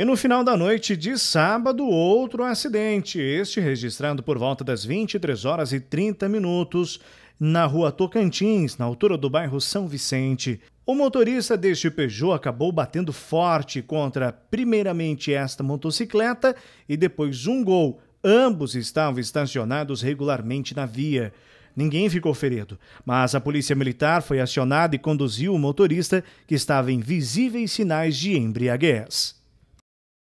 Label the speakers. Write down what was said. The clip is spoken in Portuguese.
Speaker 1: E no final da noite de sábado, outro acidente, este registrando por volta das 23 horas e 30 minutos, na rua Tocantins, na altura do bairro São Vicente. O motorista deste Peugeot acabou batendo forte contra, primeiramente, esta motocicleta e depois um gol. Ambos estavam estacionados regularmente na via. Ninguém ficou ferido, mas a polícia militar foi acionada e conduziu o motorista, que estava em visíveis sinais de embriaguez.